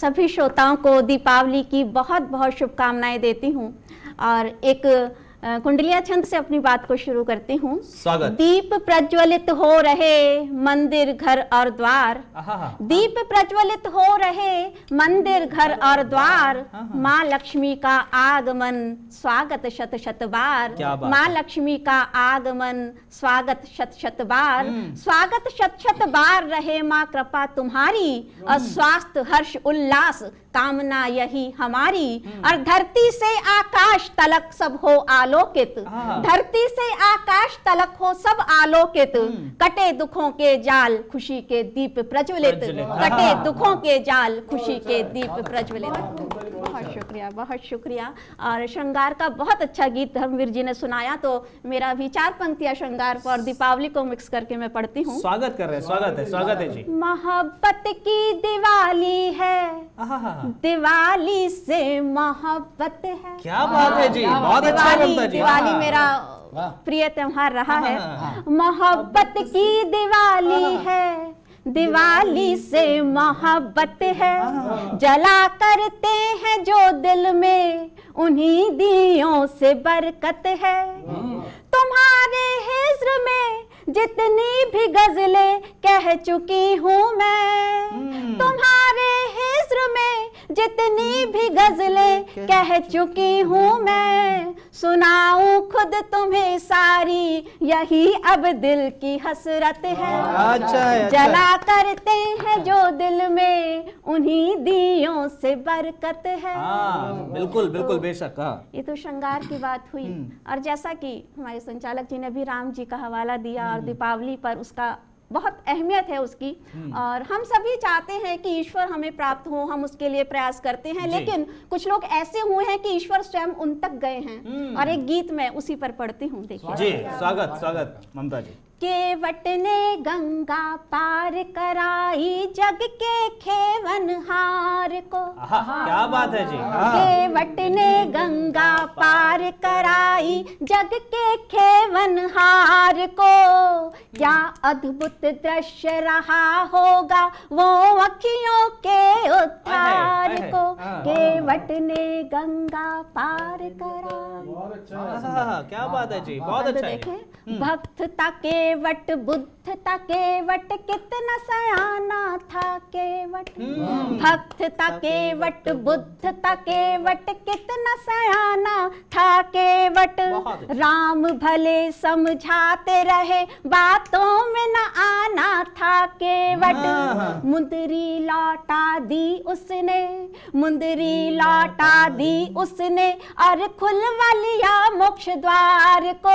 सभी श्रोताओं को दीपावली की बहुत बहुत शुभकामनाएं देती हूँ और एक कुंडलिया छंद से अपनी बात को शुरू करती हूँ स्वागत दीप प्रज्वलित हो रहे मंदिर घर और द्वार दीप प्रज्वलित हो रहे मंदिर घर और द्वार माँ लक्ष्मी का आगमन स्वागत शत शत बार माँ लक्ष्मी का आगमन स्वागत शत शत बार हम्म। स्वागत शत शत बार रहे माँ कृपा तुम्हारी और हम्म। स्वास्थ्य हर्ष उल्लास कामना यही हमारी हम्म। और धरती से आकाश तलक सब हो आलो आलोकित हाँ। धरती से आकाश तलक हो सब आलोकित हम्म। कटे दुखों के जाल खुशी के दीप प्रज्वलित कटे हाँ। दुखों के जाल खुशी के दीप प्रज्वलित शुक्रिया बहुत शुक्रिया और श्रृंगार का बहुत अच्छा गीत धर्मवीर जी ने सुनाया तो मेरा भी चार पंक्तियाँ श्रृंगार को और दीपावली को मिक्स करके मैं पढ़ती हूँ स्वागत कर रहे हैं स्वागत है स्वागत है जी मोहब्बत की दिवाली है दिवाली से मोहब्बत है क्या बात है जी हाँ, बहुत अच्छा दिवाली हाँ। मेरा प्रिय त्योहार रहा हाँ, है मोहब्बत की दिवाली है दिवाली से मोहब्बत है हाँ। जला करते हैं जो दिल में उन्हीं दियों से बरकत है हाँ। तुम्हारे हिज्र में जितनी भी गजलें कह चुकी हूँ मैं हम्म। तुम्हारे जितनी भी गजलें कह चुकी हूँ मैं सुनाऊ खुद तुम्हें सारी यही अब दिल की हसरत है अच्छा, अच्छा जला करते हैं जो दिल में उन्हीं दियों से बरकत है हाँ, बिल्कुल बिल्कुल बेशक हाँ। ये तो श्रृंगार की बात हुई हम्म। और जैसा कि हमारे संचालक जी ने भी राम जी का हवाला दिया और हम्म। दीपावली पर उसका बहुत अहमियत है उसकी हम्म। और हम सभी चाहते हैं कि ईश्वर हमें प्राप्त हो हम उसके लिए प्रयास करते हैं लेकिन कुछ लोग ऐसे हुए हैं कि ईश्वर स्वयं उन तक गए हैं हम्म। और एक गीत मैं उसी पर पढ़ती हूँ देखिए जी स्वागत स्वागत ममता जी केवट ने गंगा पार कराई जग के खेवन हार को क्या बात है जी केवट हाँ। ने गंगा पार कराई जग के खेवन हार को क्या अद्भुत दृश्य रहा होगा वो अखियों के उद्धार को हाँ। केवट ने गंगा पार कराई अच्छा क्या बात है जी हाँ, बहुत अच्छा देखें हम्म। भक्त था केवट बुद्ध था केवट कितना सयाना था केवट हम्म। भक्त था केवट बुद्ध था केवट कितना सयाना था केवट अच्छा। राम भले समझाते रहे बातों में न आना था केवट हाँ, हाँ। मुंदरी लौटा दी उसने मुंदरी लौटा दी उसने और खुलवा लिया मोक्ष द्वार को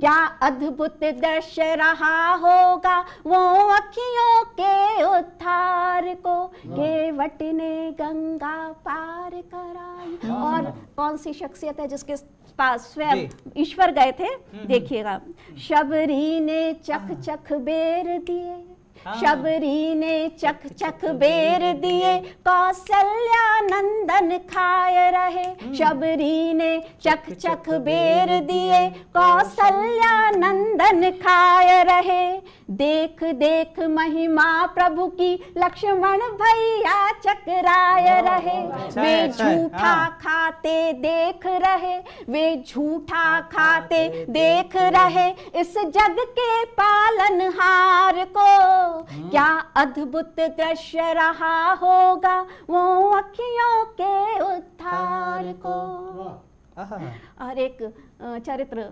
क्या क्या अद्भुत दर्श रहा होगा वो अखियों के उद्धार को हाँ। केवट ने गंगा पार कराई हाँ। और कौन सी शख्सियत है जिसके पास स्वयं ईश्वर गए थे हम्म, हम्म। देखिएगा शबरी ने चक हाँ। चक बेर दिए हाँ। शबरी ने चक चक बेर दिए कौशल्या नंदन खाए रहे हम्म। शबरी ने चक चक बेर दिए कौशल्या नंदन खाय रहे देख देख महिमा प्रभु की लक्ष्मण भैया चकराय रहे अच्छा, अच्छा, वे अच्छा, झूठा हाँ। खाते देख रहे वे झूठा हाँ, खाते देख रहे इस जग के पालनहार को क्या अद्भुत दृश्य रहा होगा वो अखियों के उद्धार को और एक चरित्र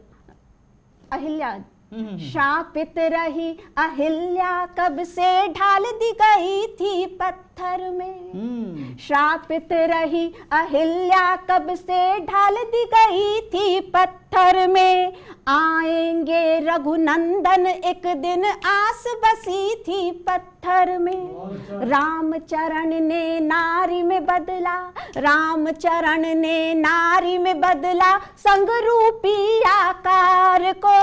अहिल्या हम्म, हम्म, हम्म। शापित रही अहिल्या कब से ढाल दी गई थी पत्थर पत्थर में हम्म। श्रापित रही अहिल्या कब से ढाल दी गई थी पत्थर में आएंगे रघुनंदन एक दिन आस बसी थी पत्थर में रामचरण ने नारी में बदला रामचरण ने नारी में बदला संग रूपी आकार को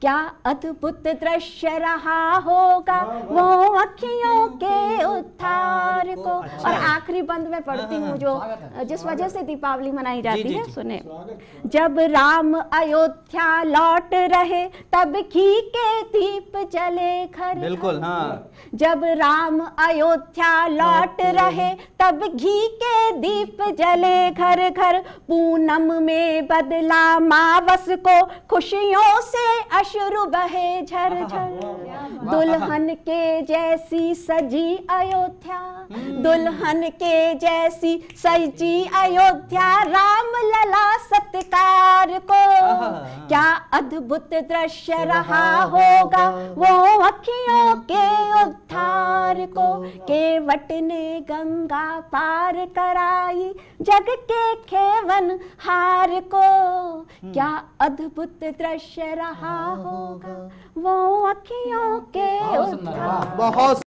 क्या अद्भुत दृश्य रहा होगा वो अखियों के हम्म। उत्थान रविवार को अच्छा। और आखिरी बंद में पढ़ती हाँ, हाँ, हूँ हाँ। जो जिस वजह से दीपावली मनाई जाती है सुने जब राम अयोध्या लौट रहे तब घी के दीप जले घर बिल्कुल हाँ जब राम अयोध्या लौट रहे तब घी के दीप जले घर घर पूनम में बदला मावस को खुशियों से अश्रु बहे झर झर दुल्हन के जैसी सजी अयोध्या आया दुल्हन के जैसी सजी अयोध्या राम लला सत्कार को क्या अद्भुत दृश्य रहा होगा वो अखियों हम्म। के उद्धार को केवट ने गंगा पार कराई जग के खेवन हार को हम्म। क्या अद्भुत दृश्य रहा होगा वो अखियों के उद्धार बहुत